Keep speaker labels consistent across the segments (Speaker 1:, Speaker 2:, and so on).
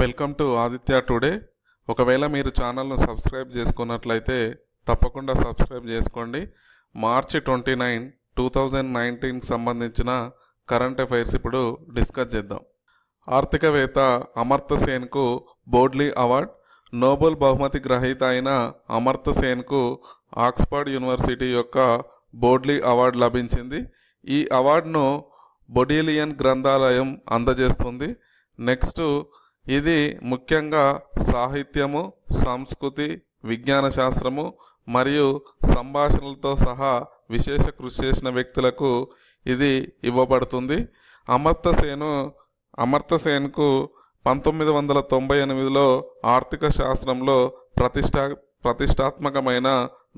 Speaker 1: welcome to Aditya today ఒకవేళ మీరు ఛానల్ను సబ్స్క్రైబ్ చేసుకున్నట్లయితే తప్పకుండా సబ్స్క్రైబ్ చేసుకోండి March twenty nine two thousand నైన్టీన్కి సంబంధించిన కరెంట్ అఫైర్స్ ఇప్పుడు డిస్కస్ చేద్దాం ఆర్థికవేత్త అమర్త సేన్కు బోడ్లీ అవార్డ్ నోబెల్ బహుమతి గ్రహీత అయిన అమర్త సేన్కు ఆక్స్ఫర్డ్ యూనివర్సిటీ యొక్క బోడ్లీ అవార్డు లభించింది ఈ అవార్డును బొడీలియన్ గ్రంథాలయం అందజేస్తుంది నెక్స్ట్ ఇది ముఖ్యంగా సాహిత్యము సంస్కృతి విజ్ఞాన శాస్త్రము మరియు సంభాషణలతో సహా విశేష కృషి చేసిన వ్యక్తులకు ఇది ఇవ్వబడుతుంది అమర్తసేను అమర్తసేన్కు పంతొమ్మిది వందల తొంభై ఎనిమిదిలో ఆర్థిక శాస్త్రంలో ప్రతిష్టా ప్రతిష్టాత్మకమైన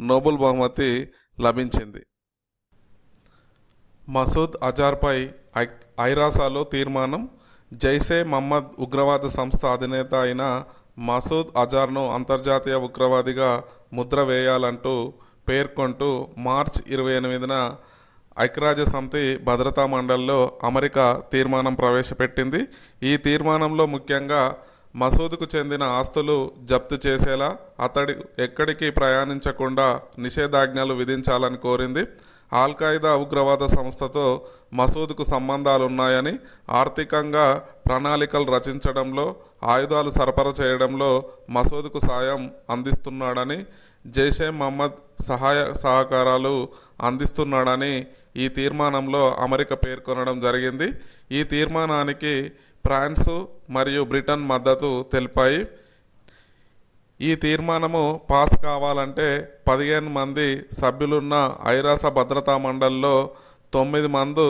Speaker 1: నోబుల్ బహుమతి లభించింది మసూద్ అజార్పై ఐరాసాలో తీర్మానం జైసే మహమ్మద్ ఉగ్రవాద సంస్థ అధినేత అయిన మసూద్ అజార్ను అంతర్జాతీయ ఉగ్రవాదిగా ముద్ర వేయాలంటూ పేర్కొంటూ మార్చ్ ఇరవై ఎనిమిదిన ఐక్యరాజ్య సమితి భద్రతా మండలిలో అమెరికా తీర్మానం ప్రవేశపెట్టింది ఈ తీర్మానంలో ముఖ్యంగా మసూద్కు చెందిన ఆస్తులు జప్తు చేసేలా అతడి ఎక్కడికి ప్రయాణించకుండా నిషేధాజ్ఞలు విధించాలని కోరింది ఆల్ఖాయిదా ఉగ్రవాద సంస్థతో మసూద్కు సంబంధాలున్నాయని ఆర్థికంగా ప్రణాళికలు రచించడంలో ఆయుధాలు సరఫరా చేయడంలో మసూద్కు సాయం అందిస్తున్నాడని జైషే మహమ్మద్ సహాయ సహకారాలు అందిస్తున్నాడని ఈ తీర్మానంలో అమెరికా పేర్కొనడం జరిగింది ఈ తీర్మానానికి ఫ్రాన్సు మరియు బ్రిటన్ మద్దతు తెలిపాయి ఈ తీర్మానము పాస్ కావాలంటే పదిహేను మంది సభ్యులున్న ఐరాస భద్రతా మండలిలో తొమ్మిది మంది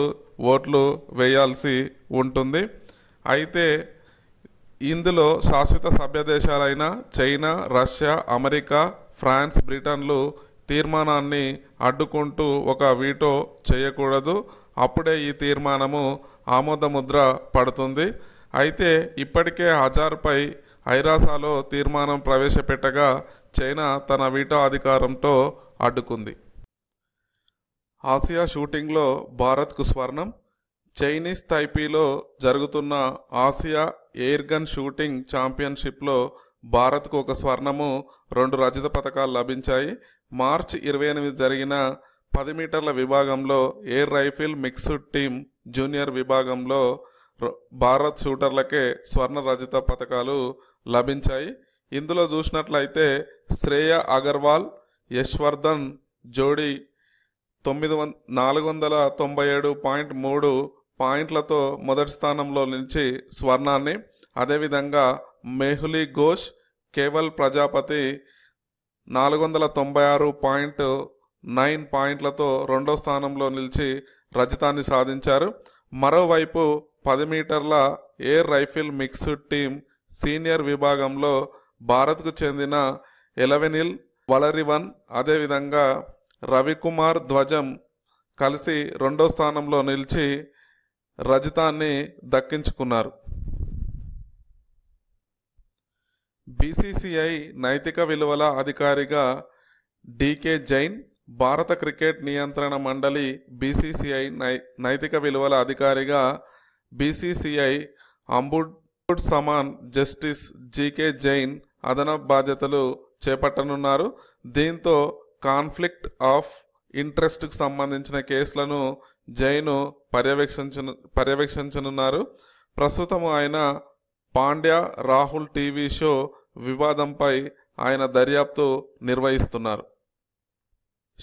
Speaker 1: ఓట్లు వేయాల్సి ఉంటుంది అయితే ఇందులో శాశ్వత సభ్య దేశాలైన చైనా రష్యా అమెరికా ఫ్రాన్స్ బ్రిటన్లు తీర్మానాన్ని అడ్డుకుంటూ ఒక వీటో చేయకూడదు అప్పుడే ఈ తీర్మానము ఆమోదముద్ర పడుతుంది అయితే ఇప్పటికే హజార్పై ఐరాసాలో తీర్మానం ప్రవేశపెట్టగా చైనా తన వీటో అధికారంతో అడ్డుకుంది ఆసియా షూటింగ్లో భారత్కు స్వర్ణం చైనీస్ తైపీలో జరుగుతున్న ఆసియా ఎయిర్ గన్ షూటింగ్ ఛాంపియన్షిప్లో భారత్కు ఒక స్వర్ణము రెండు రజత పథకాలు లభించాయి మార్చ్ ఇరవై ఎనిమిది జరిగిన పది మీటర్ల విభాగంలో air rifle mixed team junior విభాగంలో భారత్ షూటర్లకే స్వర్ణ రజత పథకాలు లభించాయి ఇందులో చూసినట్లయితే శ్రేయ అగర్వాల్ యశ్వర్ధన్ జోడీ తొమ్మిది వం నాలుగు వందల తొంభై ఏడు పాయింట్ మూడు పాయింట్లతో మొదటి స్థానంలో నిలిచి స్వర్ణాన్ని అదేవిధంగా మెహులీ ఘోష్ కేవల్ ప్రజాపతి నాలుగు వందల తొంభై ఆరు పాయింట్ నైన్ పాయింట్లతో రెండో స్థానంలో నిలిచి రజతాన్ని సాధించారు మరోవైపు పది మీటర్ల air rifle mixed team senior విభాగంలో భారత్కు చెందిన ఎలవెనిల్ వలరివన్ అదేవిధంగా రవికుమార్ ధ్వజం కలిసి రెండో స్థానంలో నిలిచి రజతాన్ని దక్కించుకున్నారు బీసీసీఐ నైతిక విలువల అధికారిగా డీకే జైన్ భారత క్రికెట్ నియంత్రణ మండలి బీసీసీఐ నై నైతిక విలువల అధికారిగా BCCI ombudsman justice GK Jain అదనపు బాధ్యతలు చేపట్టనున్నారు దీంతో కాన్ఫ్లిక్ట్ ఆఫ్ ఇంట్రెస్ట్కు సంబంధించిన కేసులను జైను పర్యవేక్షించను పర్యవేక్షించనున్నారు ప్రస్తుతం ఆయన పాండ్యా రాహుల్ టీవీ షో వివాదంపై ఆయన దర్యాప్తు నిర్వహిస్తున్నారు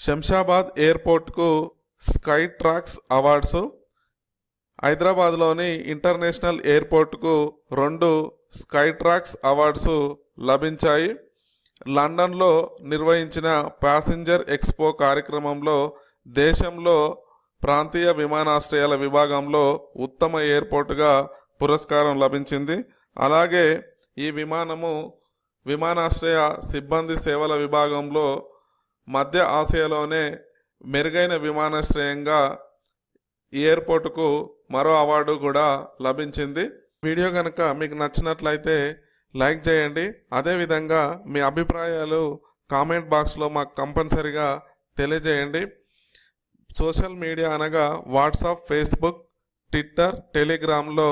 Speaker 1: శంషాబాద్ ఎయిర్పోర్ట్కు స్కై ట్రాక్స్ అవార్డ్స్ హైదరాబాద్లోని ఇంటర్నేషనల్ ఎయిర్పోర్ట్కు రెండు స్కైట్రాక్స్ అవార్డ్స్ లభించాయి లండన్లో నిర్వహించిన ప్యాసింజర్ ఎక్స్పో కార్యక్రమంలో దేశంలో ప్రాంతీయ విమానాశ్రయాల విభాగంలో ఉత్తమ ఎయిర్పోర్టుగా పురస్కారం లభించింది అలాగే ఈ విమానము విమానాశ్రయ సిబ్బంది సేవల విభాగంలో మధ్య ఆసియాలోనే మెరుగైన విమానాశ్రయంగా ఎయిర్పోర్టుకు మరో అవార్డు కూడా లభించింది వీడియో కనుక మీకు నచ్చినట్లయితే లైక్ చేయండి అదేవిధంగా మీ అభిప్రాయాలు కామెంట్ బాక్స్లో మాకు కంపల్సరిగా తెలియజేయండి సోషల్ మీడియా అనగా వాట్సాప్ ఫేస్బుక్ ట్విట్టర్ టెలిగ్రామ్లో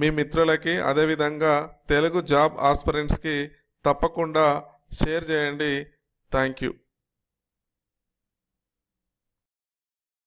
Speaker 1: మీ మిత్రులకి అదేవిధంగా తెలుగు జాబ్ ఆస్పరెంట్స్కి తప్పకుండా షేర్ చేయండి థ్యాంక్ యూ